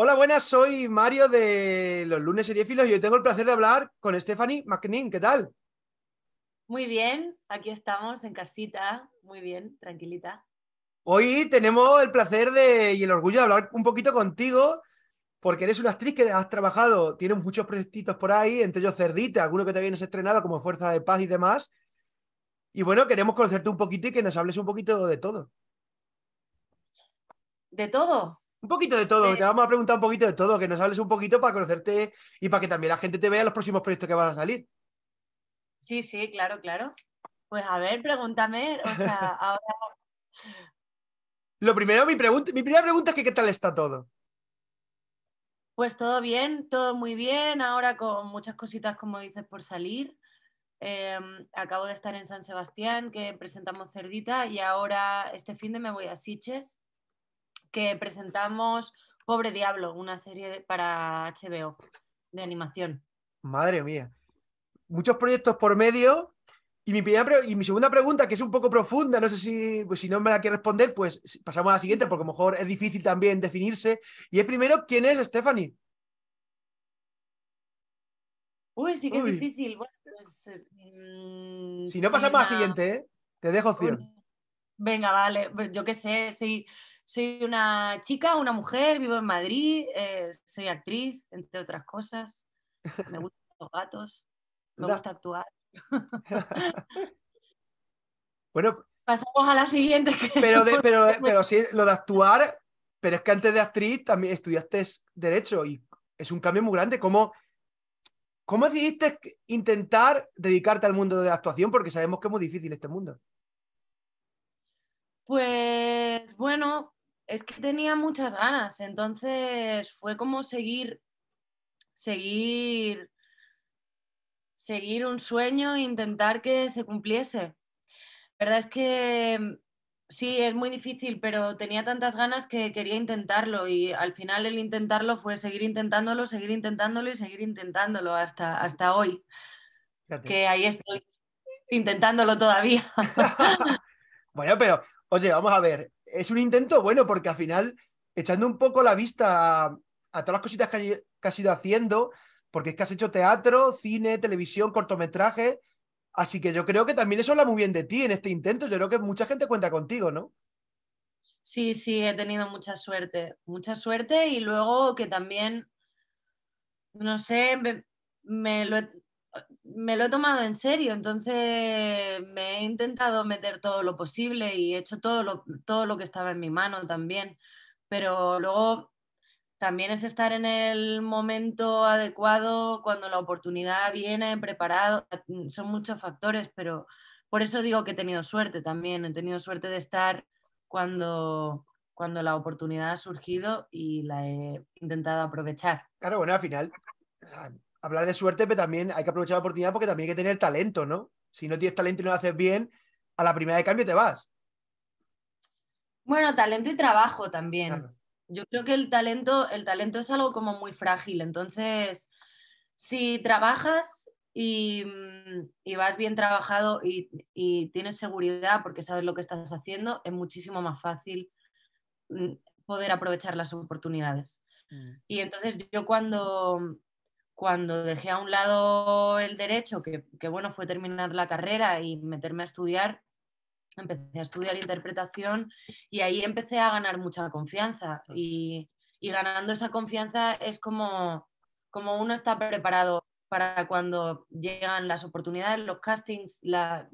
Hola, buenas, soy Mario de los lunes seriéfilos y hoy tengo el placer de hablar con Stephanie McNean. ¿Qué tal? Muy bien, aquí estamos en casita, muy bien, tranquilita. Hoy tenemos el placer de, y el orgullo de hablar un poquito contigo, porque eres una actriz que has trabajado, tienes muchos proyectitos por ahí, entre ellos Cerdita, alguno que también es estrenado como Fuerza de Paz y demás. Y bueno, queremos conocerte un poquito y que nos hables un poquito de todo. ¿De todo? Un poquito de todo, te vamos a preguntar un poquito de todo, que nos hables un poquito para conocerte y para que también la gente te vea los próximos proyectos que van a salir. Sí, sí, claro, claro. Pues a ver, pregúntame, o sea, ahora... Lo primero, mi, pregunta, primera pregunta es que qué tal está todo. Pues todo bien, todo muy bien, ahora con muchas cositas, como dices, por salir. Em, acabo de estar en San Sebastián, que presentamos Cerdita, y ahora este fin de me voy a Siches, que presentamos Pobre Diablo, una serie para HBO de animación. Madre mía. Muchos proyectos por medio. Y mi, y mi segunda pregunta, que es un poco profunda, no sé si, pues, si no me la que responder, pues pasamos a la siguiente, porque a lo mejor es difícil también definirse. Y es primero, ¿quién es Stephanie? Uy, sí que es difícil. Pues, eh, mm, si no, pasamos a la siguiente, ¿eh? Te dejo opción. Venga, vale, yo qué sé, sí. Soy una chica, una mujer, vivo en Madrid, eh, soy actriz, entre otras cosas. Me gustan los gatos, me gusta actuar. bueno. Pasamos a la siguiente. pero, pero, pero sí, lo de actuar, pero es que antes de actriz también estudiaste Derecho y es un cambio muy grande. ¿Cómo, cómo decidiste intentar dedicarte al mundo de la actuación? Porque sabemos que es muy difícil este mundo. Pues bueno, es que tenía muchas ganas, entonces fue como seguir, seguir, seguir un sueño e intentar que se cumpliese. La verdad es que mm, sí, es muy difícil, pero tenía tantas ganas que quería intentarlo y al final el intentarlo fue seguir intentándolo, seguir intentándolo y seguir intentándolo hasta, hasta hoy. Que ahí estoy intentándolo todavía. bueno, pero, oye, vamos a ver, es un intento bueno porque al final, echando un poco la vista a, todas las cositas que, has ido haciendo, porque es que has hecho teatro, cine, televisión, cortometraje, así que yo creo que también eso habla muy bien de ti en este intento, yo creo que mucha gente cuenta contigo, ¿no? Sí, sí, he tenido mucha suerte, mucha suerte y luego que también, no sé, me, me lo he me lo he tomado en serio, entonces me he intentado meter todo lo posible y he hecho todo lo, todo lo que estaba en mi mano también, pero luego también es estar en el momento adecuado cuando la oportunidad viene, preparado, son muchos factores, pero por eso digo que he tenido suerte también, he tenido suerte de estar cuando, cuando la oportunidad ha surgido y la he intentado aprovechar. Claro, bueno, al final hablar de suerte, pero también hay que aprovechar la oportunidad porque también hay que tener talento, ¿no? Si no tienes talento y no lo haces bien, a la primera de cambio te vas. Bueno, talento y trabajo también. Yo creo que el talento, el talento es algo como muy frágil. Entonces, si trabajas y, mm, vas bien trabajado y, tienes seguridad porque sabes lo que estás haciendo, es muchísimo más fácil mm, poder aprovechar las oportunidades. Mm. Y entonces yo cuando, cuando dejé a un lado el derecho, que, que bueno, fue terminar la carrera y meterme a estudiar, empecé a estudiar interpretación y ahí empecé a ganar mucha confianza. Y, y ganando esa confianza es como, como uno está preparado para cuando llegan las oportunidades, los castings, la,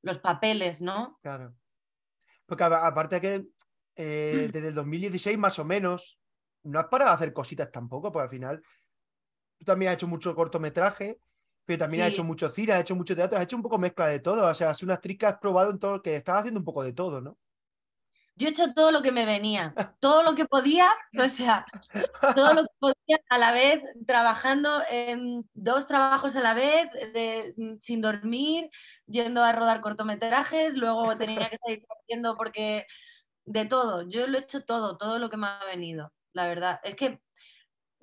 los papeles, ¿no? Claro. Porque aparte que eh, desde el 2016 más o menos, no has parado de hacer cositas tampoco, porque al final tú también has hecho mucho cortometraje, pero también has hecho mucho cine, has hecho mucho teatro, has hecho un poco mezcla de todo. O sea, has hecho una actriz has probado en todo, que estaba haciendo un poco de todo, ¿no? Yo he hecho todo lo que me venía, todo lo que podía, o sea, todo lo que podía a la vez, trabajando en dos trabajos a la vez, sin dormir, yendo a rodar cortometrajes, luego tenía que salir haciendo porque de todo, yo lo he hecho todo, todo lo que me ha venido, la verdad. Es que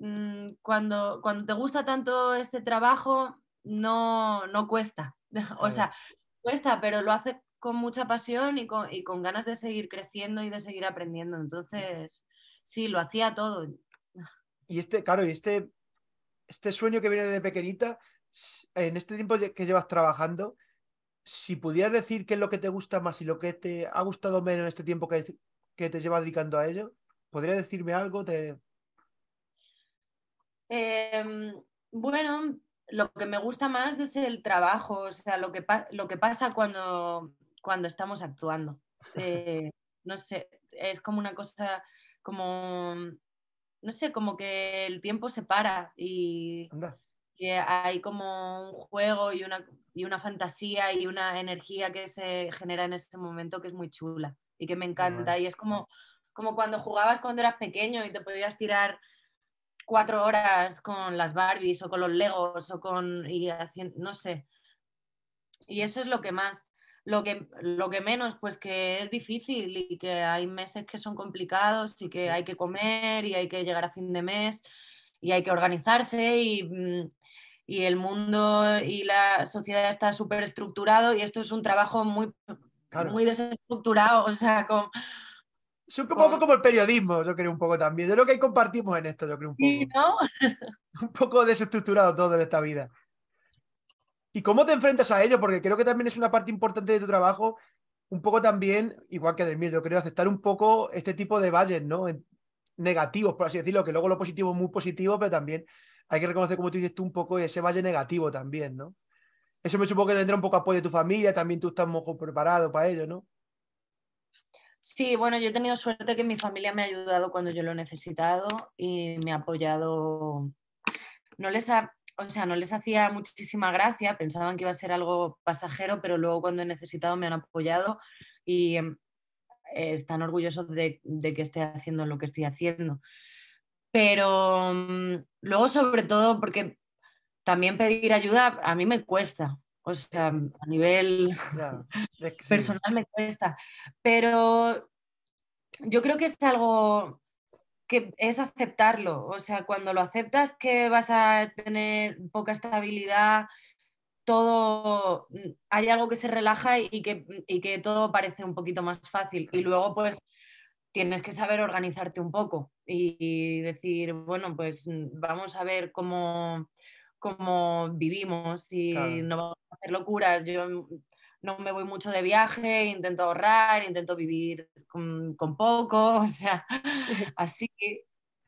Mm, cuando, cuando te gusta tanto este trabajo, no, no cuesta. O sea, cuesta, pero lo hace con mucha pasión y con, y con ganas de seguir creciendo y de seguir aprendiendo. Entonces, sí, lo hacía todo. Y este, claro, y este, este sueño que viene de pequeñita, en este tiempo que llevas trabajando, si pudieras decir qué es lo que te gusta más y lo que te ha gustado menos en este tiempo que, que te llevas dedicando a ello, ¿podrías decirme algo? Em, bueno, lo que me gusta más es el trabajo, o sea, lo que, pasa cuando, cuando estamos actuando. Eh, no sé, es como una cosa, como, no sé, como que el tiempo se para y, hay como un juego y una, y una fantasía y una energía que se genera en ese momento que es muy chula y que me encanta. Y es como, como cuando jugabas cuando eras pequeño y te podías tirar cuatro horas con las Barbies o con los Legos o con, no sé. Y eso es lo que más. Lo que, lo que menos, pues que es difícil y que hay meses que son complicados y que hay que comer y hay que llegar a fin de mes y hay que organizarse y, mm, y el mundo y la sociedad está súper estructurado y esto es un trabajo muy, muy desestructurado, o sea, con, es un poco, como el periodismo, yo creo un poco también. Yo creo que ahí compartimos en esto, yo creo un poco. un poco desestructurado todo en esta vida. ¿Y cómo te enfrentas a ello? Porque creo que también es una parte importante de tu trabajo, un poco también, igual que del miedo yo creo, aceptar un poco este tipo de valles, ¿no? Negativos, por así decirlo, que luego lo positivo es muy positivo, pero también hay que reconocer, como tú dices tú, un poco ese valle negativo también, ¿no? Eso me supongo que tendrá un poco apoyo de tu familia, también tú estás muy preparado para ello, ¿no? Sí, bueno, yo he tenido suerte que mi familia me ha ayudado cuando yo lo he necesitado y me ha apoyado. No les o sea, no les hacía muchísima gracia, pensaban que iba a ser algo pasajero, pero luego cuando he necesitado me han apoyado y em, están orgullosos de, que esté haciendo lo que estoy haciendo. Pero mm, luego, sobre todo, porque también pedir ayuda a mí me cuesta. O sea, a nivel personal me cuesta. Pero yo creo que es algo que es aceptarlo. O sea, cuando lo aceptas que vas a tener poca estabilidad, todo, hay algo que se relaja y que, y que todo parece un poquito más fácil. Y luego, pues, tienes que saber organizarte un poco y, decir, bueno, pues vamos a ver cómo como vivimos y no vamos a hacer locuras. Yo no me voy mucho de viaje, intento ahorrar, intento vivir con, poco, o sea, así.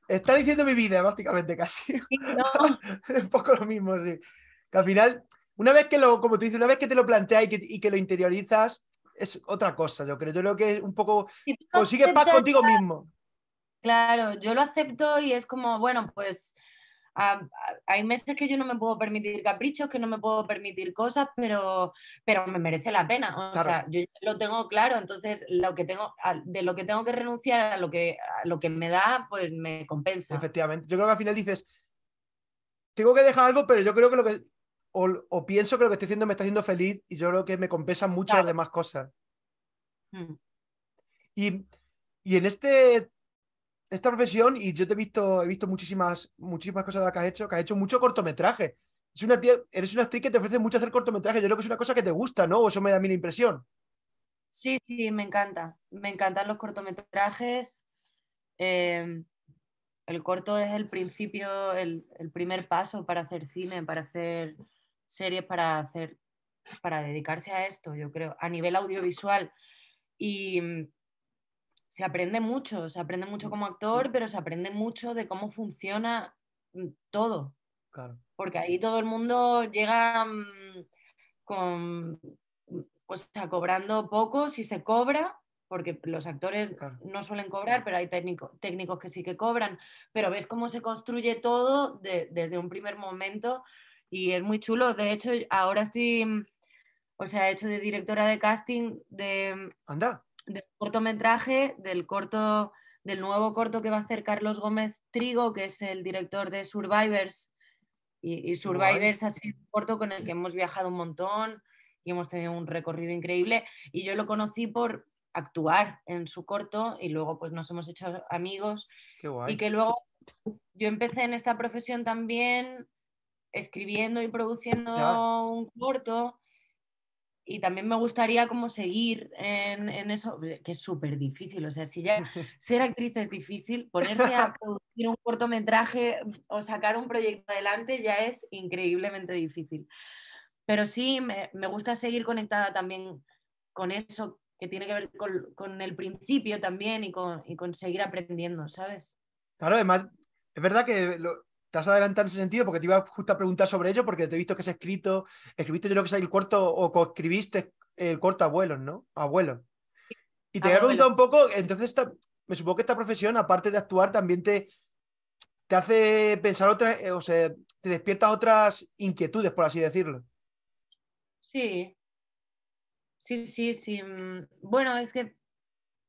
Está diciendo mi vida, básicamente casi. es un poco lo mismo, sí. Que al final, una vez que lo, como tú dices, una vez que te lo planteas y que, y que lo interiorizas, es otra cosa, yo creo. Yo creo que es un poco. consigues paz contigo mismo. Claro, yo lo acepto y es como, bueno, pues hay meses que yo no me puedo permitir caprichos, que no me puedo permitir cosas, pero, pero me merece la pena. O sea, yo lo tengo claro, entonces lo que tengo, de lo que tengo que renunciar a lo que, lo que me da, pues me compensa. Efectivamente, yo creo que al final dices, tengo que dejar algo, pero yo creo que lo que, o, pienso que lo que estoy haciendo me está haciendo feliz y yo creo que me compensa mucho las demás cosas. Mm. Y, y en este esta profesión y yo te he visto, he visto muchísimas, muchísimas cosas de las que has hecho, que has hecho mucho cortometraje. eres una actriz que te ofrece mucho hacer cortometraje. Yo creo que es una cosa que te gusta, ¿no? eso me da a mí la impresión. Sí, sí, me encanta. Me encantan los cortometrajes. Em, el corto es el principio, el, el, primer paso para hacer cine, para hacer series, para hacer, para dedicarse a esto, yo creo, a nivel audiovisual. Y se aprende mucho, se aprende mucho mm, como actor, pero se aprende mucho de cómo funciona mm, todo. Porque ahí todo el mundo llega mm, con, pues, cobrando poco, si se cobra, porque los actores no suelen cobrar, pero hay técnicos que sí que cobran, pero ves cómo se construye todo desde un primer momento y es muy chulo. De hecho, ahora estoy, o sea, he hecho de directora de casting de... Anda del cortometraje, del corto, del nuevo corto que va a hacer Carlos Gómez Trigo, que es el director de Survivors. Y, Survivors ha sido un corto con el que hemos viajado un montón y hemos tenido un recorrido increíble. Y yo lo conocí por actuar en su corto y luego pues nos hemos hecho amigos. Y que luego yo empecé en esta profesión también escribiendo y produciendo un corto y también me gustaría como seguir en, eso, eh, que es súper difícil, o sea, si ya ser actriz es difícil, ponerse a producir un cortometraje o sacar un proyecto adelante ya es increíblemente difícil. Pero sí, me, gusta seguir conectada también con eso que tiene que ver con, el principio también y con, y con, seguir aprendiendo, ¿sabes? Claro, además, es verdad que lo, te has adelantado en ese sentido porque te iba justo a preguntar sobre ello porque te he visto que has escrito, escribiste yo creo que es el cuarto o coescribiste el corto Abuelos, ¿no? Abuelos. Y te he preguntado un poco, entonces me supongo que esta profesión, aparte de actuar, también te, te hace pensar otras, eh, o sea, te despierta otras inquietudes, por así decirlo. Sí, sí, sí, sí. Mm, bueno, es que,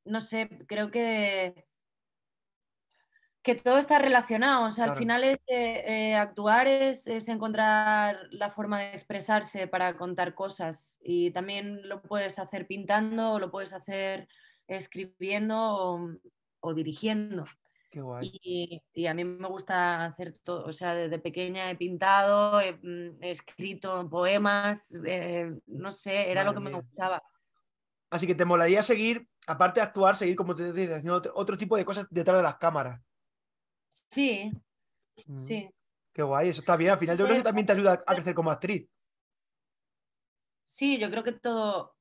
no sé, creo que que todo está relacionado. O sea, al final es, eh, eh, actuar es, encontrar la forma de expresarse para contar cosas. Y también lo puedes hacer pintando, o lo puedes hacer escribiendo o, dirigiendo. Qué guay. Y, a mí me gusta hacer todo. O sea, desde pequeña he pintado, he, mm, escrito poemas, eh, no sé, era lo que me gustaba. Así que te molaría seguir, aparte de actuar, seguir como te decía, haciendo otro tipo de cosas detrás de las cámaras. Sí, mm. sí. Qué guay, eso está bien. Al final yo creo que también te ayuda a crecer como actriz. Sí, yo creo que todo,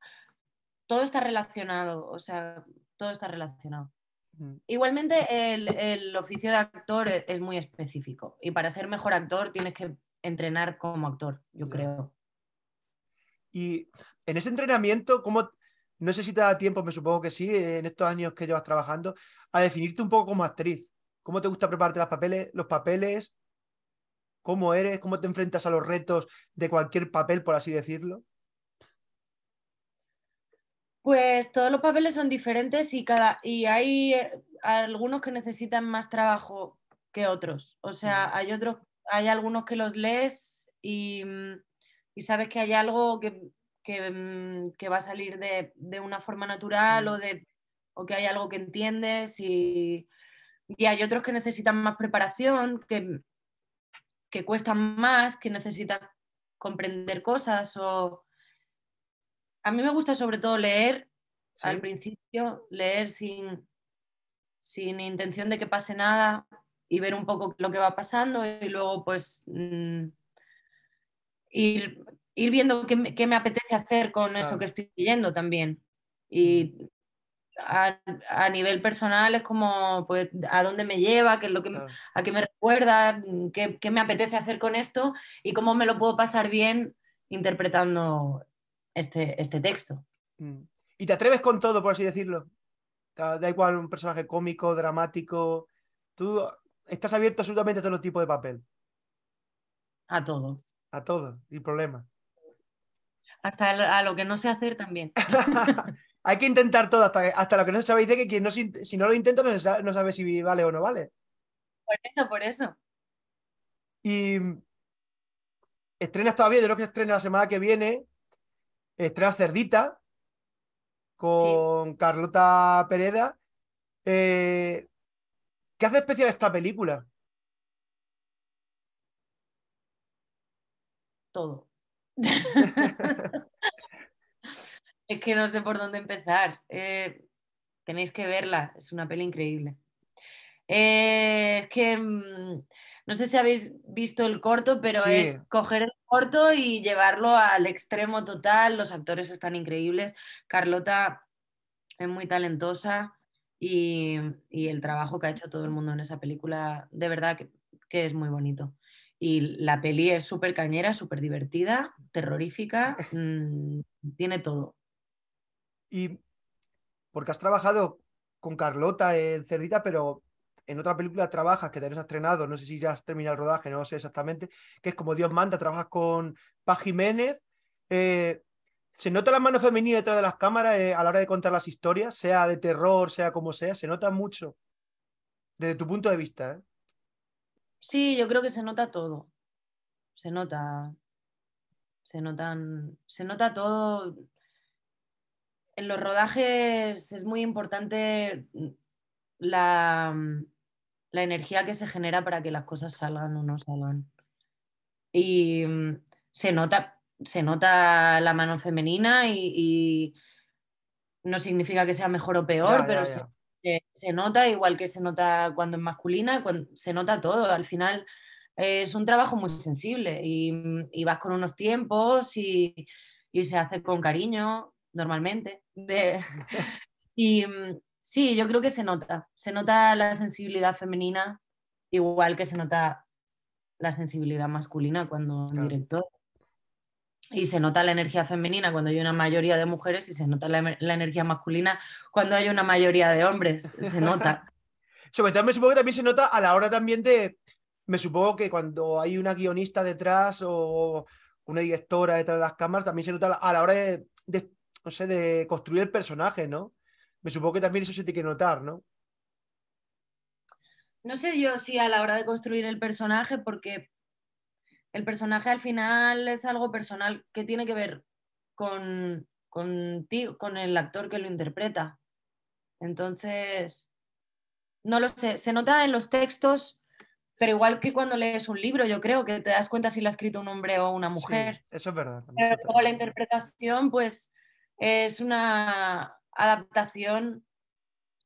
todo está relacionado, o sea, todo está relacionado. Mm. Igualmente el, oficio de actor e, es, muy específico y para ser mejor actor tienes que entrenar como actor, yo creo. Y en ese entrenamiento, ¿cómo, no sé si te da tiempo, me supongo que sí, en estos años que llevas trabajando, a definirte un poco como actriz? ¿Cómo te gusta prepararte papeles, los papeles? ¿Cómo eres? ¿Cómo te enfrentas a los retos de cualquier papel, por así decirlo? Pues todos los papeles son diferentes y, cada, y hay eh, algunos que necesitan más trabajo que otros. O sea, hay, otros, hay algunos que los lees y, mm, y sabes que hay algo mm, que, va a salir de, de una forma natural o, de, o que hay algo que entiendes y, y hay otros que necesitan más preparación, que, que cuestan más, que necesitan comprender cosas. O... A mí me gusta sobre todo leer al principio, leer sin, sin intención de que pase nada y ver un poco lo que va pasando y luego pues mm, ir, viendo qué, me apetece hacer con eso que estoy leyendo también. Y mm a, nivel personal es como, pues, ¿a dónde me lleva? ¿Qué es lo que, ¿A qué me recuerda? ¿Qué, me apetece hacer con esto? ¿Y cómo me lo puedo pasar bien interpretando este, este texto? Mm. ¿Y te atreves con todo, por así decirlo? Ah, da igual un personaje cómico, dramático. Tú estás abierto absolutamente a todo tipo de papel. A todo. A todo, sin problema. Hasta a lo que no sé hacer también. Hay que intentar todo, hasta, lo que no sabéis dice que si no lo intenta no, sabe, si vale o no vale. Por eso, por eso. Y estrena todavía, yo creo que estrena la semana que viene, estrena Cerdita con Carlota Pereda. Eh, ¿Qué hace especial esta película? Todo. Es que no sé por dónde empezar. Eh, tenéis que verla, es una peli increíble. Eh, es que mm, no sé si habéis visto el corto, pero es coger el corto y llevarlo al extremo total. Los actores están increíbles. Carlota es muy talentosa y, el trabajo que ha hecho todo el mundo en esa película, de verdad que, es muy bonito. Y la peli es súper cañera, súper divertida, terrorífica, mm, tiene todo. Y porque has trabajado con Carlota en Cerdita, pero en otra película trabajas que también has estrenado, no sé si ya has terminado el rodaje, no lo sé exactamente, que es como Dios manda, trabajas con Paz Jiménez. Eh, ¿Se nota la mano femenina detrás de las cámaras eh, a la hora de contar las historias, sea de terror, sea como sea? ¿Se nota mucho? Desde tu punto de vista. ¿eh? Sí, yo creo que se nota todo. Se nota. Se notan. Se nota todo en los rodajes es muy importante mm, mm, la, energía que se genera para que las cosas salgan o no salgan. Y mm, se nota, se nota la mano femenina y, no significa que sea mejor o peor, pero eh, Se, nota igual que se nota cuando es masculina, se nota todo. Al final eh, es un trabajo muy sensible y, vas con unos tiempos y se hace con cariño normalmente. y mm, sí, yo creo que se nota, se nota la sensibilidad femenina igual que se nota la sensibilidad masculina cuando un director. Y se nota la energía femenina cuando hay una mayoría de mujeres y se nota la, em, energía masculina cuando hay una mayoría de hombres. Se nota. Sobre todo me supongo que también se nota a la hora también de... Me supongo que cuando hay una guionista detrás o una directora detrás de las cámaras, también se nota a la hora de no sé, de construir el personaje, ¿no? Me supongo que también eso se tiene que notar, ¿no? No sé yo si a la hora de construir el personaje, porque el personaje al final es algo personal que tiene que ver con, con, ti, con el actor que lo interpreta. Entonces, no lo sé, se nota en los textos, pero igual que cuando lees un libro, yo creo que te das cuenta si lo ha escrito un hombre o una mujer. eso es verdad. Pero la interpretación, pues es una adaptación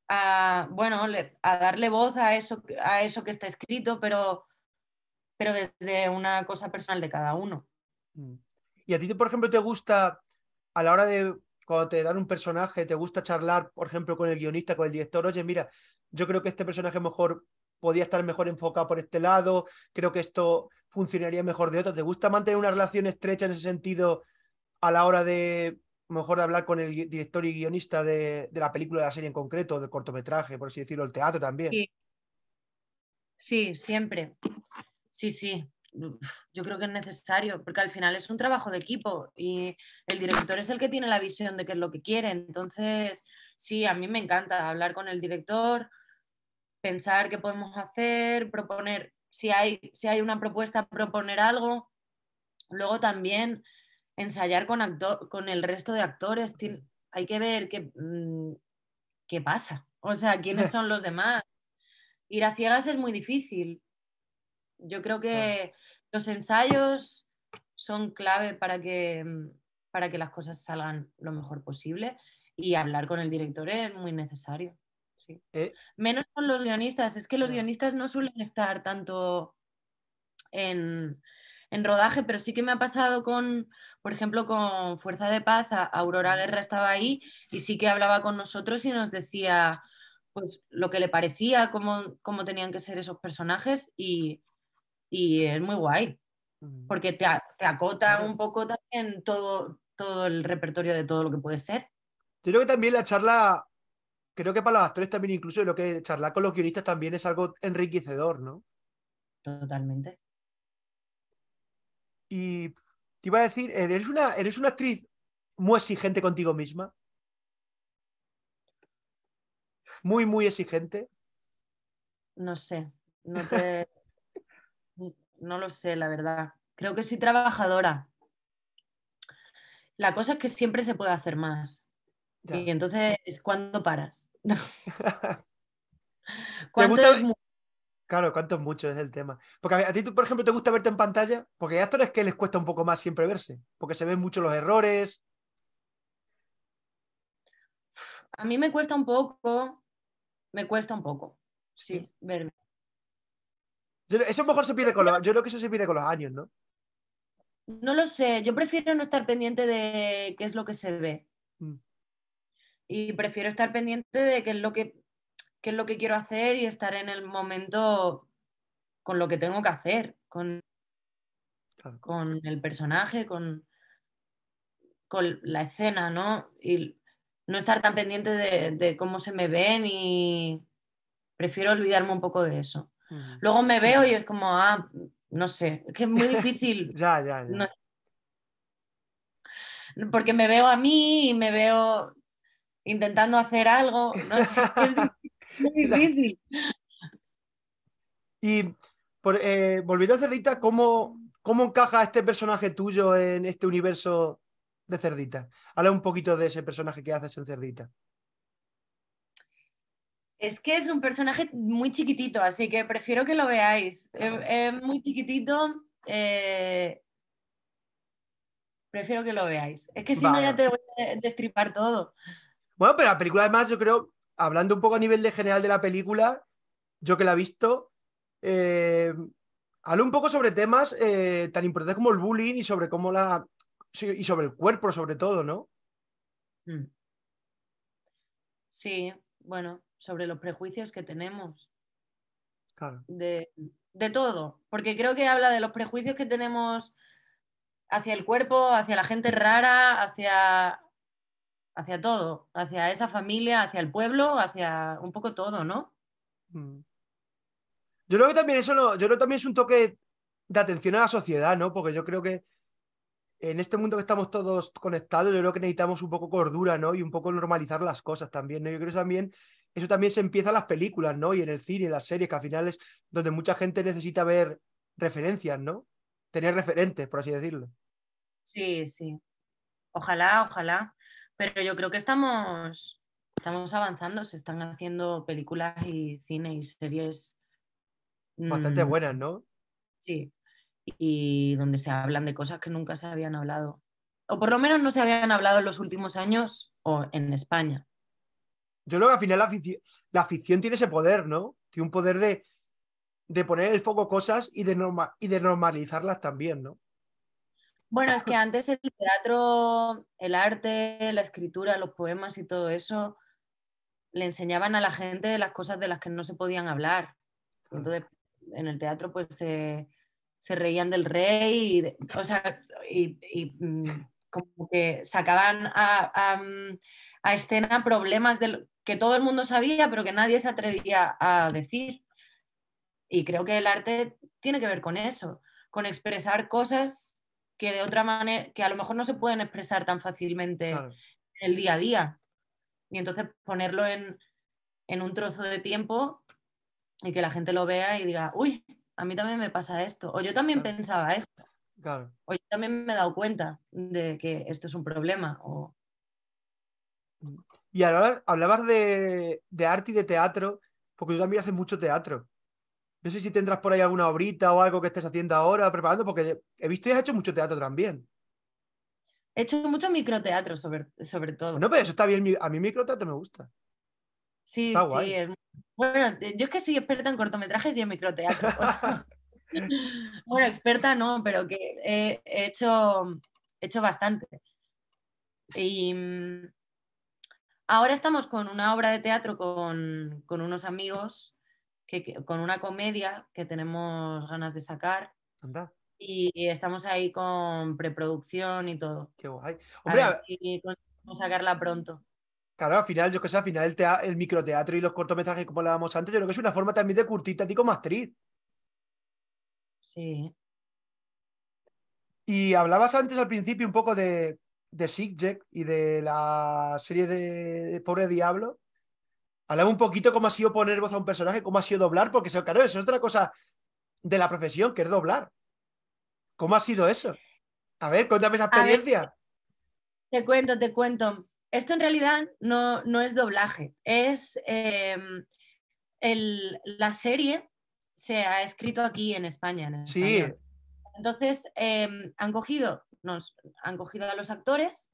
a, bueno, a darle voz a eso, a eso que está escrito, pero, pero desde una cosa personal de cada uno. Mm. ¿Y a ti, por ejemplo, te gusta, a la hora de, cuando te dan un personaje, te gusta charlar, por ejemplo, con el guionista, con el director, oye, mira, yo creo que este personaje mejor podía estar mejor enfocado por este lado, creo que esto funcionaría mejor de otro. ¿Te gusta mantener una relación estrecha en ese sentido a la hora de mejor de hablar con el director y guionista de, la película, de la serie en concreto, del cortometraje, por así decirlo, el teatro también. Sí, siempre. Sí, sí. Yo creo que es necesario, porque al final es un trabajo de equipo y el director es el que tiene la visión de qué es lo que quiere. Entonces, sí, a mí me encanta hablar con el director, pensar qué podemos hacer, proponer, si hay, si hay una propuesta, proponer algo. Luego también ensayar con, actor con el resto de actores, hay que ver qué, mm, qué pasa, o sea, quiénes son los demás. Ir a ciegas es muy difícil. Yo creo que los ensayos son clave para que, mm, para que las cosas salgan lo mejor posible y hablar con el director es muy necesario. Eh, Menos con los guionistas, es que los guionistas no suelen estar tanto en, en rodaje, pero sí que me ha pasado con, por ejemplo, con Fuerza de Paz, Aurora Guerra estaba ahí y sí que hablaba con nosotros y nos decía pues lo que le parecía, cómo, cómo tenían que ser esos personajes y, es muy guay, porque te, te acota un poco también todo, todo el repertorio de todo lo que puede ser. Yo creo que también la charla, creo que para los actores también incluso lo que charlar con los guionistas también es algo enriquecedor, ¿no? Totalmente. Y te iba a decir, ¿eres una, eres una actriz muy exigente contigo misma? Muy, muy exigente. No sé, no te... no lo sé, la verdad. Creo que soy trabajadora. La cosa es que siempre se puede hacer más. Y entonces, ¿cuándo paras? ¿Cuánto es Claro, cuántos mucho es el tema. Porque a, ti, por ejemplo, te gusta verte en pantalla, porque hay actores que les cuesta un poco más siempre verse, porque se ven mucho los errores. A mí me cuesta un poco, me cuesta un poco, sí, verme. eso mejor se pide con los, yo creo que eso se pide con los años, ¿no? No lo sé, yo prefiero no estar pendiente de qué es lo que se ve. Mm. Y prefiero estar pendiente de qué es lo que qué es lo que quiero hacer y estar en el momento con lo que tengo que hacer, con, con el personaje, con, con la escena, ¿no? Y no estar tan pendiente de, cómo se me ven y prefiero olvidarme un poco de eso. Luego me veo y es como, ah, no sé, es que es muy difícil. ya, ya, ya. Porque me veo a mí y me veo intentando hacer algo, no sé, es difícil. Muy difícil. Y por, eh, volviendo a Cerdita, ¿cómo, ¿cómo encaja este personaje tuyo en este universo de Cerdita? Habla un poquito de ese personaje que haces en Cerdita. Es que es un personaje muy chiquitito, así que prefiero que lo veáis. Ah, es muy chiquitito. Eh, prefiero que lo veáis. Es que si no ya te voy a destripar todo. Bueno, pero la película además yo creo hablando un poco a nivel de general de la película, yo que la he visto, eh, un poco sobre temas eh, tan importantes como el bullying y sobre cómo la. y sobre el cuerpo, sobre todo, ¿no? Mm. Sí, bueno, sobre los prejuicios que tenemos. Claro. De, de todo, porque creo que habla de los prejuicios que tenemos hacia el cuerpo, hacia la gente rara, hacia, hacia todo, hacia esa familia, hacia el pueblo, hacia un poco todo, ¿no? Mm. Yo creo que también eso yo creo también es un toque de atención a la sociedad, ¿no? Porque yo creo que en este mundo que estamos todos conectados, yo creo que necesitamos un poco cordura, ¿no? Y un poco normalizar las cosas también, ¿no? Yo creo que también eso también se empieza en las películas, ¿no? Y en el cine, en las series, que al final es donde mucha gente necesita ver referencias, ¿no? Tener referentes, por así decirlo. Sí, sí. Ojalá, ojalá. Pero yo creo que estamos, estamos avanzando, se están haciendo películas y cine y series. Bastante mm, buenas, ¿no? Sí, y donde se hablan de cosas que nunca se habían hablado, o por lo menos no se habían hablado en los últimos años o en España. Yo creo que al final la, ficción tiene ese poder, ¿no? Tiene un poder de, de poner el foco cosas y de, y de normalizarlas también, ¿no? Bueno, es que antes el teatro, el arte, la escritura, los poemas y todo eso le enseñaban a la gente las cosas de las que no se podían hablar. Entonces, en el teatro pues se, reían del rey y, o sea, mm, como que sacaban a, a, mm, escena problemas que todo el mundo sabía pero que nadie se atrevía a decir. Y creo que el arte tiene que ver con eso, con expresar cosas que de otra manera, que a lo mejor no se pueden expresar tan fácilmente en el día a día. Y entonces ponerlo en, un trozo de tiempo y que la gente lo vea y diga, uy, a mí también me pasa esto, o yo también pensaba esto, o yo también me he dado cuenta de que esto es un problema. Y ahora hablabas de, de arte y de teatro, porque yo también haces mucho teatro. No sé si tendrás por ahí alguna obrita o algo que estés haciendo ahora, preparando, porque he visto que has hecho mucho teatro también. He hecho mucho microteatro, sobre, sobre todo. No, pero eso está bien. A mí microteatro me gusta. Sí, sí. Bueno, eh, yo es que soy experta en cortometrajes y en microteatro. bueno, experta no, pero que he, hecho, hecho bastante. Y mm, ahora estamos con una obra de teatro con, con unos amigos con una comedia que tenemos ganas de sacar. Y, estamos ahí con preproducción y todo. Qué guay. Hombre, a conseguimos sacarla pronto. Claro, al final, yo que sé, al final el, el microteatro y los cortometrajes como hablábamos antes, yo creo que es una forma también de curtita a ti como actriz. Sí. Y hablabas antes al principio un poco de, de Sick Jack y de la serie de Pobre Diablo. Háblame un poquito cómo ha sido poner voz a un personaje, cómo ha sido doblar, porque eso, eso es otra cosa de la profesión, que es doblar. ¿Cómo ha sido eso? A ver, cuéntame esa experiencia. te cuento, te cuento. Esto en realidad no, no es doblaje, es em, la serie se ha escrito aquí en España. sí. Entonces em, han cogido, nos han cogido a los actores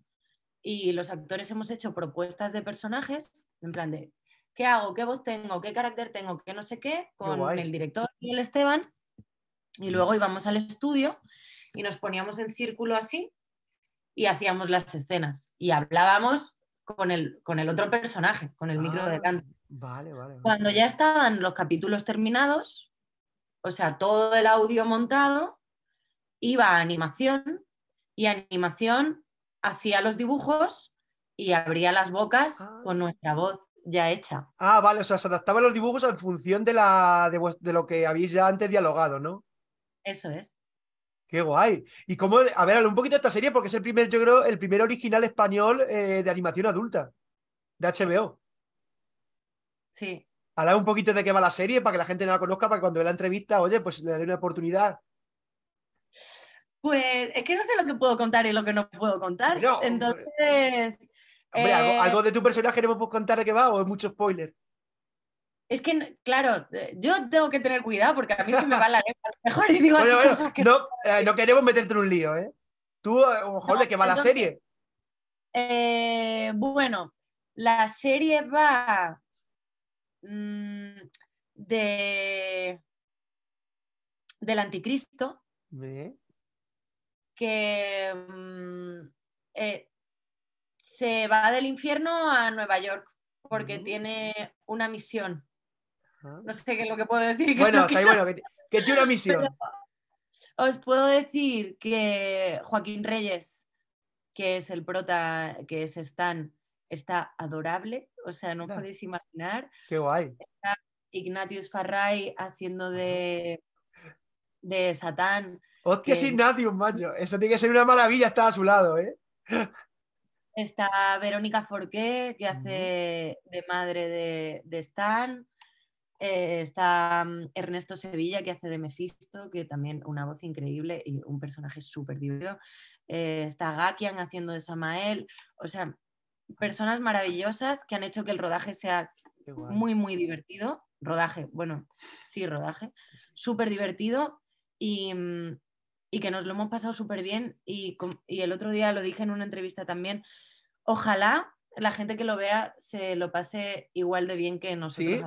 y los actores hemos hecho propuestas de personajes en plan de qué hago, qué voz tengo, qué carácter tengo, qué no sé qué, con el director y el Esteban. Y mm. luego íbamos al estudio y nos poníamos en círculo así y hacíamos las escenas. Y hablábamos con el, con el otro personaje, con el micro ah, de Cuando ya estaban los capítulos terminados, o sea, todo el audio montado, iba a animación y animación hacía los dibujos y abría las bocas ah. con nuestra voz ya hecha. Ah, vale, o sea, se adaptaban los dibujos en función de, la, de, lo que habéis ya antes dialogado, ¿no? Eso es. Qué guay. Y cómo, a ver, un poquito de esta serie, porque es el primer, yo creo, el primer original español eh, de animación adulta, de HBO. Sí. Habla un poquito de qué va la serie para que la gente no la conozca, para que cuando vea la entrevista, oye, pues le dé una oportunidad. Pues es que no sé lo que puedo contar y lo que no puedo contar. Entonces, Hombre, eh, ¿algo, de tu personaje no puedes contar de qué va o es mucho spoiler? Es que, claro, yo tengo que tener cuidado porque a mí se me va la lengua. mejor y digo cosas que no, eh, queremos meterte en un lío, ¿eh? Tú, eh, joder, ¿de qué va la serie. bueno, la serie va mm, de del anticristo que mm, se va del infierno a Nueva York porque tiene una misión. Ah. No sé qué es lo que puedo decir. bueno, que, bueno, que, tiene una misión. os puedo decir que Joaquín Reyes, que es el prota, que es Stan, está adorable, o sea, no podéis imaginar. Qué guay. Ignatius Farray haciendo de, de Satán. Hostia, que... es Ignatius, macho. Eso tiene que ser una maravilla estar a su lado, ¿eh? Está Verónica Forqué, que hace de madre de, Stan. Eh, está mm, Ernesto Sevilla, que hace de Mefisto que también una voz increíble y un personaje súper divertido. Eh, está Gakian haciendo de Samael. O sea, personas maravillosas que han hecho que el rodaje sea muy, muy divertido. Rodaje, bueno, sí, rodaje. Súper divertido. Y, mm, y que nos lo hemos pasado súper bien. Y, el otro día lo dije en una entrevista también. Ojalá la gente que lo vea se lo pase igual de bien que nosotros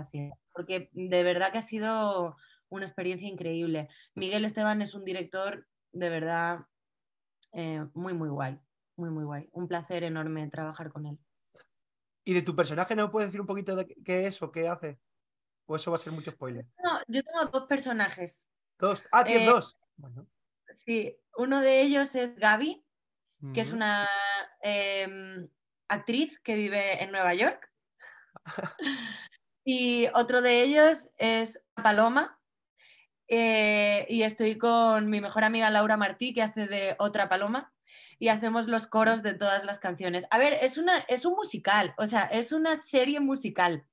porque de verdad que ha sido una experiencia increíble. Miguel Esteban es un director de verdad eh, muy, muy guay, muy, muy guay. Un placer enorme trabajar con él. ¿Y de tu personaje no puedes decir un poquito de qué es o qué hace? ¿O eso va a ser mucho spoiler? No, yo tengo dos personajes. Dos. Ah, tienes eh, dos. Bueno. Sí, uno de ellos es Gaby, que es una em, actriz que vive en Nueva York. y otro de ellos es Paloma. Eh, y estoy con mi mejor amiga Laura Martí, que hace de otra Paloma. Y hacemos los coros de todas las canciones. A ver, es, una, es un musical, o sea, es una serie musical.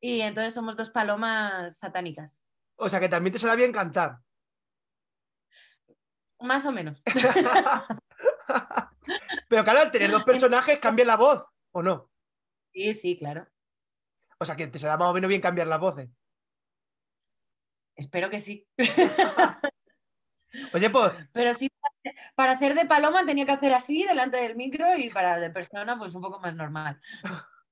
Y entonces somos dos palomas satánicas. O sea, que también te da bien cantar. Más o menos. Pero claro, al tener dos personajes cambia la voz, ¿o no? Sí, sí, claro. O sea que te se da más o menos bien cambiar las voces. Espero que sí. Oye, pues. Pero sí, para hacer de paloma tenía que hacer así delante del micro y para de persona, pues un poco más normal.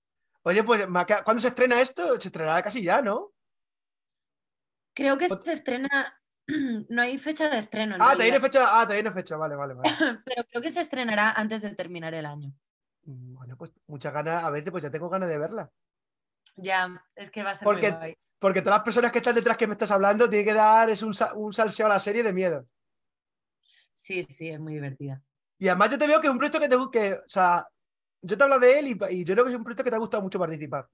Oye, pues, ¿cuándo se estrena esto? Se estrenará casi ya, ¿no? Creo que se estrena no hay fecha de estreno. ah, todavía no fecha, ah, fecha, vale, vale, vale. Pero creo que se estrenará antes de terminar el año. Bueno, pues muchas ganas, a veces pues ya tengo ganas de verla. Ya, es que va a ser porque, muy Porque todas las personas que están detrás que me estás hablando tiene que dar es un, un salseo a la serie de miedo. Sí, sí, es muy divertida. Y además yo te veo que es un proyecto que te gusta o sea, yo te hablo de él y, yo creo que es un proyecto que te ha gustado mucho participar.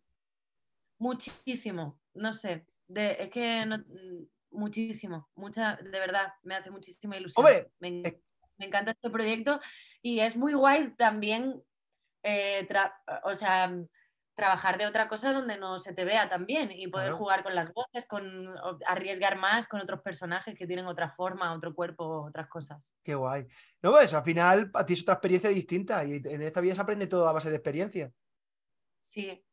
Muchísimo, no sé, es que no, muchísimo, mucha, de verdad, me hace muchísima ilusión. me, encanta este proyecto y es muy guay también, eh, o sea, trabajar de otra cosa donde no se te vea también y poder jugar con las voces, con arriesgar más con otros personajes que tienen otra forma, otro cuerpo, otras cosas. Qué guay. No pues, al final a ti es otra experiencia distinta y en esta vida se aprende todo a base de experiencia. Sí.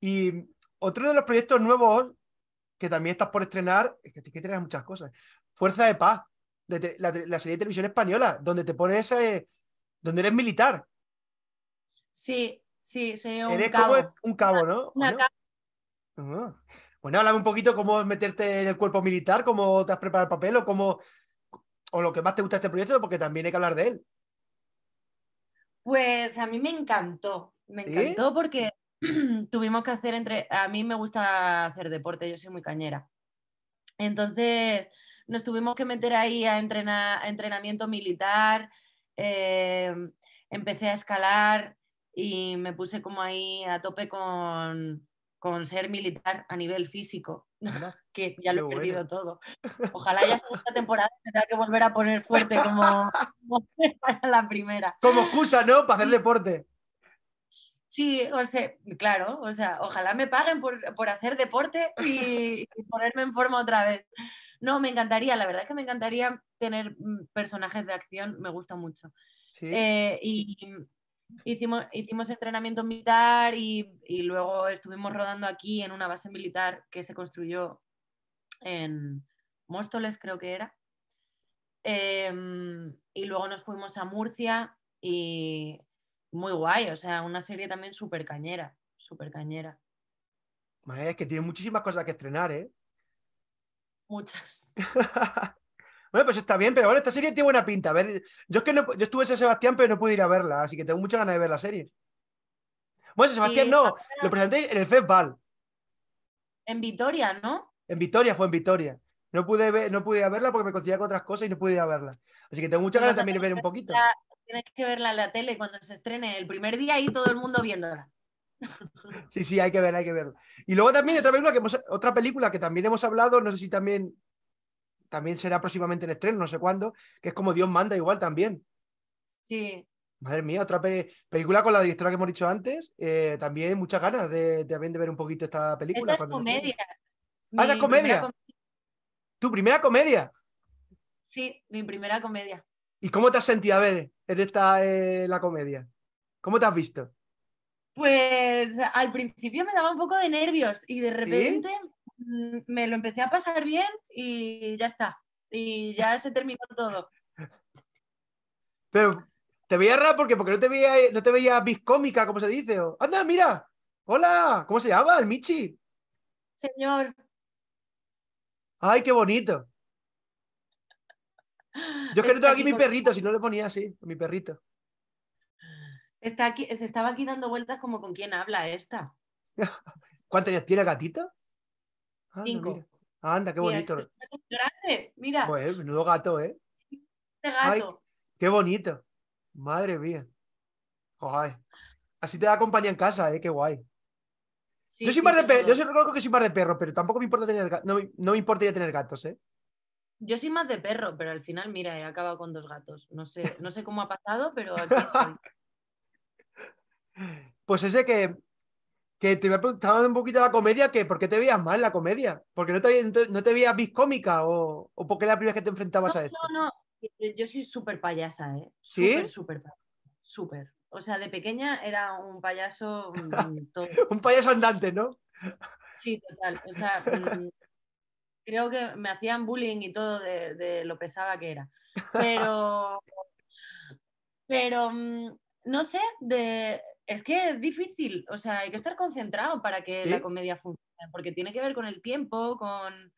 Y otro de los proyectos nuevos que también estás por estrenar, es que tienes que tener muchas cosas. Fuerza de Paz, la, serie de televisión española, donde te pones, eh, donde eres militar. Sí, sí, soy un eres cabo. Como un cabo, ¿no? bueno. Cabo. Ah. háblame un poquito cómo meterte en el cuerpo militar, cómo te has preparado el papel o cómo, o lo que más te gusta de este proyecto, porque también hay que hablar de él. Pues a mí me encantó, me encantó porque tuvimos que hacer entre... A mí me gusta hacer deporte, yo soy muy cañera. Entonces nos tuvimos que meter ahí a, entrenar, entrenamiento militar, em, empecé a escalar y me puse como ahí a tope con, con ser militar a nivel físico, que ya lo he perdido todo. Ojalá ya esta temporada tenga que volver a poner fuerte como, la primera. Como excusa, ¿no? Para hacer deporte. Sí, o sea, claro, o sea, ojalá me paguen por, hacer deporte y, ponerme en forma otra vez. No, me encantaría, la verdad es que me encantaría tener mm, personajes de acción, me gusta mucho. Eh, y, hicimos, hicimos entrenamiento militar y, luego estuvimos rodando aquí en una base militar que se construyó en Móstoles, creo que era. Em, y luego nos fuimos a Murcia y muy guay, o sea, una serie también súper cañera, súper cañera. es que tiene muchísimas cosas que estrenar, ¿eh? Muchas. bueno, pues está bien, pero bueno, esta serie tiene buena pinta. A ver, yo es que yo estuve en Sebastián, pero no pude ir a verla, así que tengo muchas ganas de ver la serie. Bueno, Sebastián no, lo presenté en el festival. En Vitoria, ¿no? En Vitoria, fue en Vitoria. No pude, ver, no pude verla porque me coincidía con otras cosas y no pude ir a verla. Así que tengo muchas ganas también de ver un poquito. Tienes que verla en la tele cuando se estrene el primer día y todo el mundo viéndola. Sí, sí, hay que verla, hay que verla. Y luego también otra película que otra película que también hemos hablado, no sé si también también será próximamente en estreno, no sé cuándo, que es como Dios manda igual también. Sí. Madre mía, otra película con la directora que hemos dicho antes. Eh, también muchas ganas de, también de ver un poquito esta película. Esta comedia. Ah, comedia. ¿Tu primera comedia? Sí, mi primera comedia. ¿Y cómo te has sentido, a ver, en esta, eh, la comedia? ¿Cómo te has visto? Pues al principio me daba un poco de nervios y de repente mm, me lo empecé a pasar bien y ya está. Y ya se terminó todo. Pero te veía raro porque, porque no te veía, no te veía biscómica, como se dice. Anda, mira. Hola. ¿Cómo se llama? El Michi. Señor. Ay, qué bonito. Yo es que tengo aquí, mi perrito, si no le ponía así, mi perrito. Está aquí, se estaba aquí dando vueltas como con quién habla esta. ¿Cuántos ¿Tiene gatita? Cinco. Anda, qué bonito. mira. Pues, menudo gato, ¿eh? Este qué bonito. Madre mía. Joder. Así te da compañía en casa, ¿eh? Qué guay. yo soy sí, de reconozco que soy más de perro, pero tampoco me importa tener no, no me importaría tener gatos, ¿eh? Yo soy más de perro, pero al final, mira, he acabado con dos gatos. No sé, no sé cómo ha pasado, pero aquí estoy. Pues ese que, que te había preguntado un poquito la comedia, que ¿por qué te veías mal la comedia? ¿Porque no te, no te veías biscómica o, o porque la primera vez que te enfrentabas a esto? No, no, yo soy súper payasa, ¿eh? ¿Sí? Súper, súper Súper. O sea, de pequeña era un payaso... Mm, un payaso andante, ¿no? Sí, total. O sea, mm, creo que me hacían bullying y todo de, lo pesada que era. Pero, pero mm, no sé, de, es que es difícil, o sea, hay que estar concentrado para que la comedia funcione, porque tiene que ver con el tiempo, con...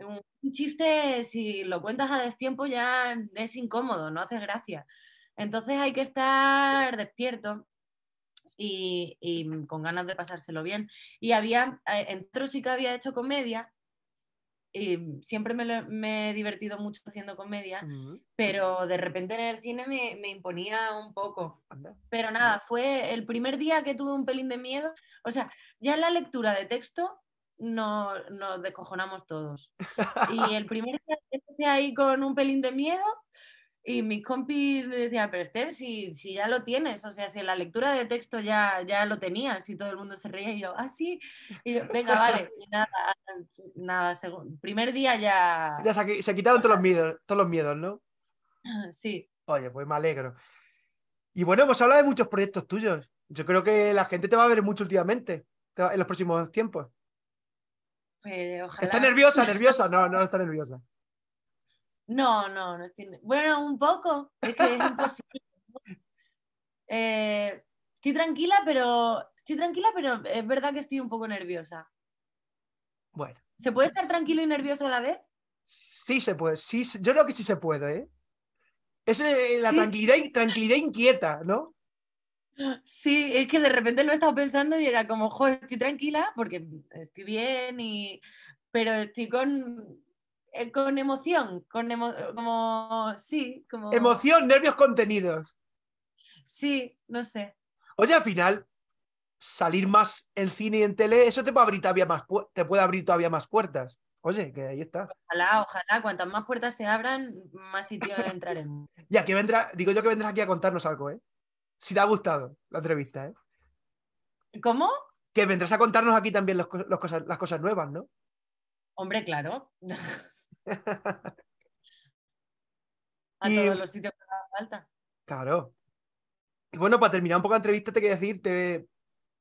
Un, chiste, si lo cuentas a destiempo ya es incómodo, no hace gracia. Entonces hay que estar despierto y, con ganas de pasárselo bien. Y había, eh, en sí que había hecho comedia, y em, siempre me, he divertido mucho haciendo comedia, mm. pero de repente en el cine me, imponía un poco. Pero mm. nada, fue el primer día que tuve un pelín de miedo. O sea, ya en la lectura de texto no, nos descojonamos todos. Y el primer día que ahí con un pelín de miedo, y mis compis me decían, pero Esther, si, si ya lo tienes, o sea, si la lectura de texto ya, ya lo tenías y todo el mundo se reía y yo, ah, sí, venga, vale, nada, nada, según, primer día ya... Ya se, se quitaron todos los miedos, todos los miedos, ¿no? Sí. Oye, pues me alegro. Y bueno, hemos hablado de muchos proyectos tuyos. Yo creo que la gente te va a ver mucho últimamente, en los próximos tiempos. Pues, ojalá. Está nerviosa, nerviosa, no, no está nerviosa. No, no, no estoy... Bueno, un poco, es que es imposible. Eh, estoy tranquila, pero estoy tranquila, pero es verdad que estoy un poco nerviosa. Bueno. ¿Se puede estar tranquilo y nervioso a la vez? Sí se puede, sí, yo creo que sí se puede. ¿eh? Es eh, la tranquilidad, tranquilidad inquieta, ¿no? Sí, es que de repente lo he estado pensando y era como, joder, estoy tranquila porque estoy bien, y... pero estoy con eh, con emoción, con como, sí, como... Emoción, nervios contenidos. Sí, no sé. Oye, al final, salir más en cine y en tele, eso te puede abrir todavía más, te puede abrir todavía más puertas. Oye, que ahí está. Ojalá, ojalá, cuantas más puertas se abran, más sitio entraremos. ya, que vendrá, digo yo que vendrás aquí a contarnos algo, ¿eh? Si te ha gustado la entrevista, ¿eh? ¿Cómo? Que vendrás a contarnos aquí también las cosas nuevas, ¿no? Hombre, claro. a todos los sitios que falta. Claro. Y bueno, para terminar un poco la entrevista, te quería decir, te, te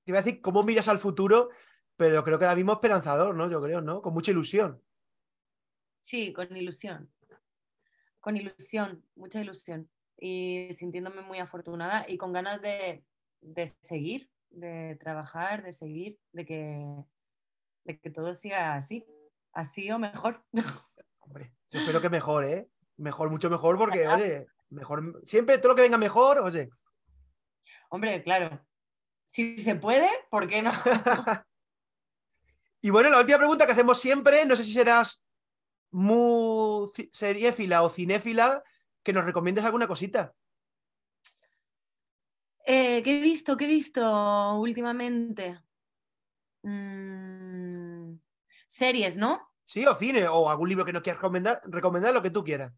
iba a decir cómo miras al futuro, pero creo que ahora mismo esperanzador, ¿no? Yo creo, ¿no? Con mucha ilusión. Sí, con ilusión. Con ilusión, mucha ilusión. Y sintiéndome muy afortunada y con ganas de, seguir, de trabajar, de seguir, de que, de que todo siga así, así o mejor. Hombre, yo espero que mejor, ¿eh? Mejor, mucho mejor, porque, oye, mejor, siempre todo lo que venga mejor, oye. Hombre, claro. Si se puede, ¿por qué no? y bueno, la última pregunta que hacemos siempre, no sé si serás muy seriéfila o cinéfila, que nos recomiendes alguna cosita. Eh, ¿Qué he visto? ¿Qué he visto últimamente? Mm, series, ¿no? Sí, o cine, o algún libro que nos quieras recomendar, recomendar lo que tú quieras.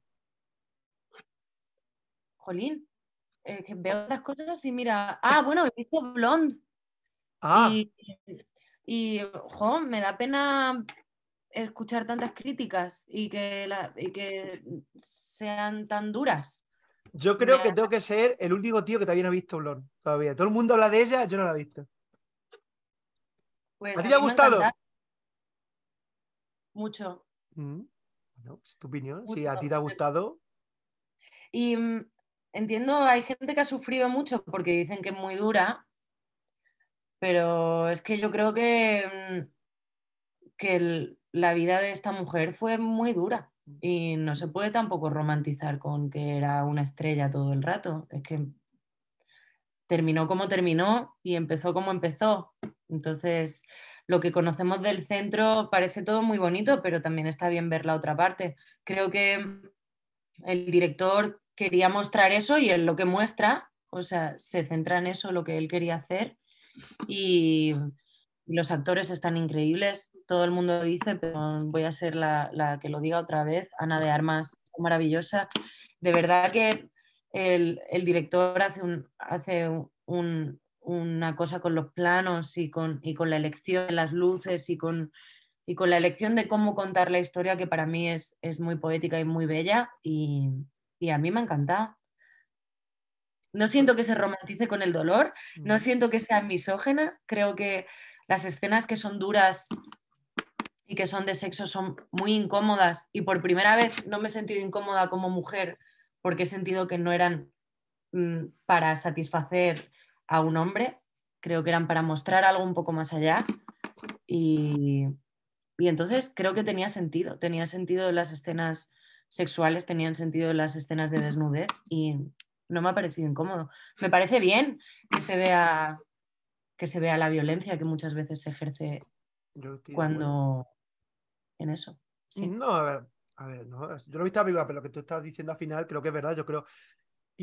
Jolín, que veo otras cosas y mira. Ah, bueno, he visto Blonde. Ah. Y, jo, me da pena escuchar tantas críticas y que, la, y que sean tan duras. Yo creo que tengo que ser el único tío que todavía no ha visto Blonde. Todavía. Todo el mundo habla de ella, yo no la he visto. Pues ¿A ti te ha gustado? mucho. Mm, pues, tu opinión, si a ti te ha gustado. Y mm, entiendo, hay gente que ha sufrido mucho porque dicen que es muy dura, pero es que yo creo que, mm, que la vida de esta mujer fue muy dura y no se puede tampoco romantizar con que era una estrella todo el rato. Es que terminó como terminó y empezó como empezó. Entonces, lo que conocemos del centro parece todo muy bonito, pero también está bien ver la otra parte. Creo que el director quería mostrar eso y en lo que muestra, o sea, se centra en eso, lo que él quería hacer. Y los actores están increíbles, todo el mundo dice, pero voy a ser la, que lo diga otra vez, Ana de Armas, maravillosa. De verdad que el, el director hace, un, hace un, una cosa con los planos y con, y con la elección de las luces y con, y con la elección de cómo contar la historia, que para mí es, es muy poética y muy bella, y, a mí me ha encantado. No pues siento que se romantice con el dolor, no mm. siento que sea misógena, creo que las escenas que son duras y que son de sexo son muy incómodas y por primera vez no me he sentido incómoda como mujer porque he sentido que no eran mm, para satisfacer a un hombre, creo que eran para mostrar algo un poco más allá. Y, entonces creo que tenía sentido, tenía sentido las escenas sexuales, tenían sentido las escenas de desnudez y no me ha parecido incómodo. Me parece bien que se vea, que se vea la violencia que muchas veces se ejerce cuando en eso. No, a ver, a ver, no, yo lo he visto pero lo que tú estás diciendo al final creo que es verdad. Yo creo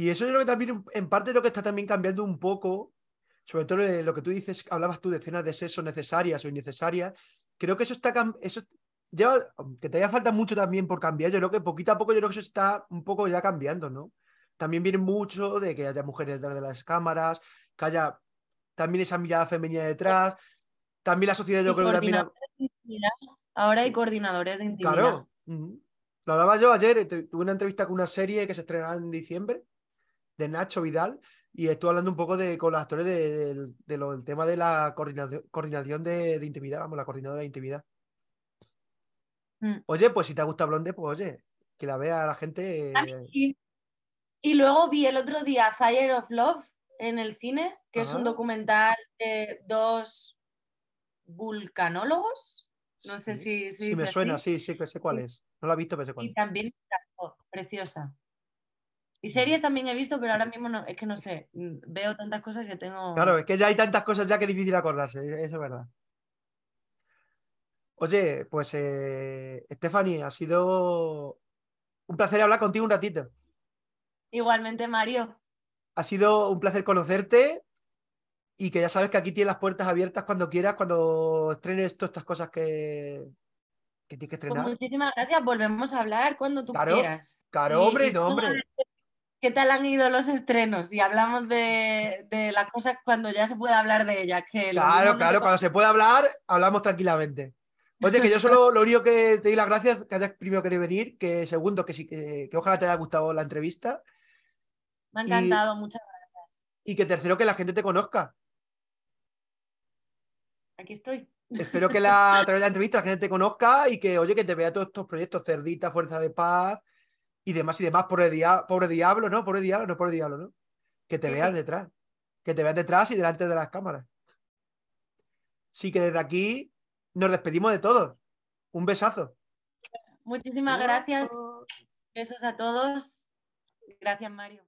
y eso yo creo que también, en parte, lo que está también cambiando un poco, sobre todo lo que tú dices, hablabas tú de escenas de sexo necesarias o innecesarias. Creo que eso está, eso lleva, que te haya falta mucho también por cambiar, yo creo que poquito a poco yo creo que eso está un poco ya cambiando, ¿no? También viene mucho de que haya mujeres detrás de las cámaras, que haya también esa mirada femenina detrás. También la sociedad, yo creo que también. Ahora hay coordinadores de intimidad. Claro. Lo hablaba yo ayer, eh, tuve una entrevista con una serie que se estrenará en diciembre, de Nacho Vidal y estuve hablando un poco de, con los actores del tema de la coordinación, de, intimidad, vamos, la coordinadora de intimidad. Mm. Oye, pues si te gusta Blonde, pues oye, que la vea la gente. Ah, eh. Y, luego vi el otro día Fire of Love en el cine, que es un documental de dos vulcanólogos. No sé si. me suena, sí, sí, que sé cuál es. No la he visto, pero sé cuál. Y también preciosa. Y series también he visto, pero ahora mismo no, es que no sé, mm, veo tantas cosas que tengo... Claro, es que ya hay tantas cosas ya que es difícil acordarse, e-, eso es verdad. Oye, pues eh, Stephanie, ha sido un placer hablar contigo un ratito. Igualmente, Mario. Ha sido un placer conocerte y que ya sabes que aquí tienes las puertas abiertas cuando quieras, cuando estrenes todas estas cosas que, que tienes que pues estrenar. muchísimas gracias, volvemos a hablar cuando tú quieras. Claro, hombre, no, hombre. ¿Qué tal han ido los estrenos? Y hablamos de, las cosas cuando ya se puede hablar de ella. claro, claro, cuando se puede hablar, hablamos tranquilamente. Oye, que yo solo lo único que te di las gracias, que hayas primero querido venir, que segundo, que sí, ojalá te haya gustado la entrevista. Me ha encantado, muchas gracias. Y que tercero, que la gente te conozca. Aquí estoy. Espero que a través de la entrevista la gente te conozca y que, oye, que te vea todos estos proyectos, Cerdita, Fuerza de Paz, y demás y demás, pobre, día pobre diablo, ¿no? Pobre diablo, no, pobre diablo, ¿no? Que te vean detrás, que te vean detrás y delante de las cámaras. Así que desde aquí nos despedimos de todos. Un besazo. Muchísimas gracias. Besos a todos. Gracias, Mario.